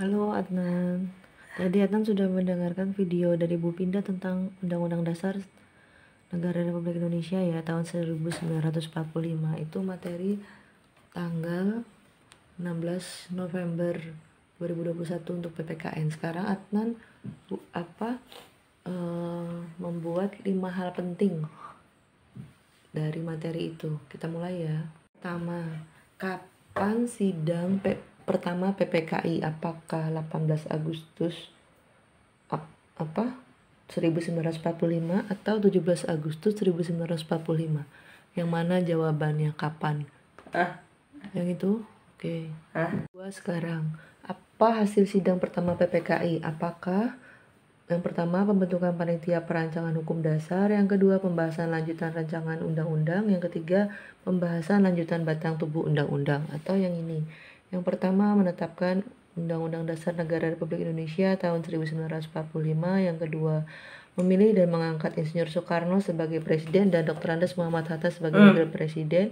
Halo Adnan. Tadi Adnan sudah mendengarkan video dari Bu Pinda tentang Undang-Undang Dasar Negara Republik Indonesia ya tahun 1945. Itu materi tanggal 16 November 2021 untuk PPKN. Sekarang Adnan bu, apa uh, membuat lima hal penting dari materi itu. Kita mulai ya. Pertama, kapan sidang pertama PPKI apakah 18 Agustus apa 1945 atau 17 Agustus 1945 yang mana jawabannya kapan ah yang itu oke okay. ah sekarang apa hasil sidang pertama PPKI apakah yang pertama, pembentukan panitia perancangan hukum dasar. Yang kedua, pembahasan lanjutan rancangan undang-undang. Yang ketiga, pembahasan lanjutan batang tubuh undang-undang atau yang ini. Yang pertama menetapkan Undang-Undang Dasar Negara Republik Indonesia tahun 1945, yang kedua memilih dan mengangkat Insinyur Soekarno sebagai presiden dan Dr. Andes Muhammad Hatta sebagai mm. wakil presiden,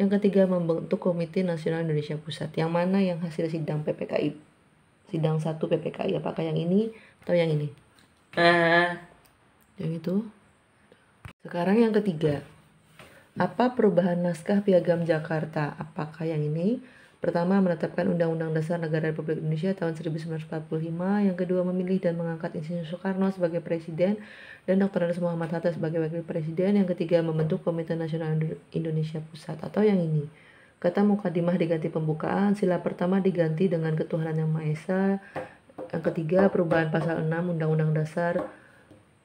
yang ketiga membentuk Komite Nasional Indonesia Pusat, yang mana yang hasil sidang PPKI, sidang satu PPKI, apakah yang ini atau yang ini? Uh. Yang itu. Sekarang yang ketiga, apa perubahan naskah Piagam Jakarta? Apakah yang ini? Pertama, menetapkan Undang-Undang Dasar Negara Republik Indonesia tahun 1945. Yang kedua, memilih dan mengangkat Insinyur Soekarno sebagai presiden dan Dr. Andes Muhammad Hatta sebagai wakil presiden. Yang ketiga, membentuk Komite Nasional Indonesia Pusat atau yang ini. Kata mukadimah diganti pembukaan, sila pertama diganti dengan Ketuhanan Yang Maha Esa. Yang ketiga, perubahan pasal 6 Undang-Undang Dasar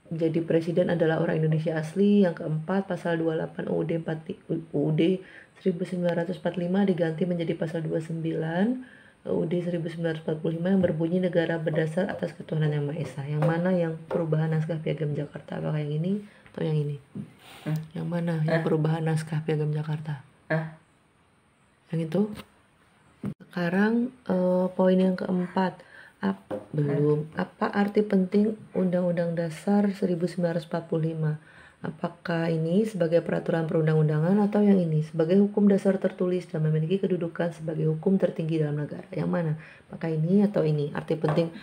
jadi presiden adalah orang Indonesia asli. Yang keempat, pasal 28 UUD 4, UUD 1945 diganti menjadi pasal 29 UUD 1945 yang berbunyi negara berdasar atas ketuhanan yang Maha Esa. Yang mana yang perubahan naskah Piagam Jakarta? Apakah yang ini atau yang ini? Eh? Yang mana eh? yang perubahan naskah Piagam Jakarta? Eh? Yang itu? Sekarang eh, poin yang keempat Ap, belum apa arti penting Undang-Undang Dasar 1945 apakah ini sebagai peraturan perundang-undangan atau yang ini sebagai hukum dasar tertulis dan memiliki kedudukan sebagai hukum tertinggi dalam negara yang mana apakah ini atau ini arti penting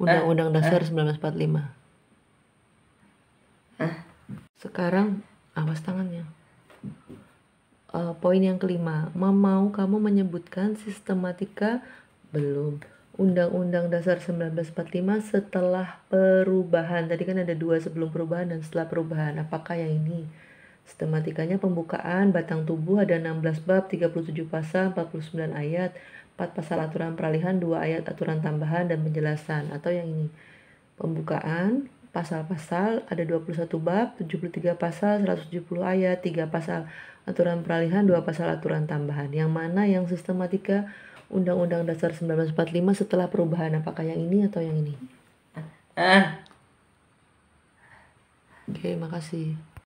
Undang-Undang Dasar 1945 ah. sekarang awas tangannya uh, poin yang kelima mau kamu menyebutkan sistematika belum Undang-Undang Dasar 1945 setelah perubahan. Tadi kan ada dua sebelum perubahan dan setelah perubahan. Apakah yang ini? Sistematikanya pembukaan batang tubuh ada 16 bab, 37 pasal, 49 ayat, 4 pasal aturan peralihan, 2 ayat aturan tambahan dan penjelasan atau yang ini. Pembukaan pasal-pasal ada 21 bab, 73 pasal, 170 ayat, 3 pasal aturan peralihan, 2 pasal aturan tambahan. Yang mana yang sistematika Undang-Undang Dasar 1945 setelah perubahan apakah yang ini atau yang ini? Ah. Oke, okay, makasih.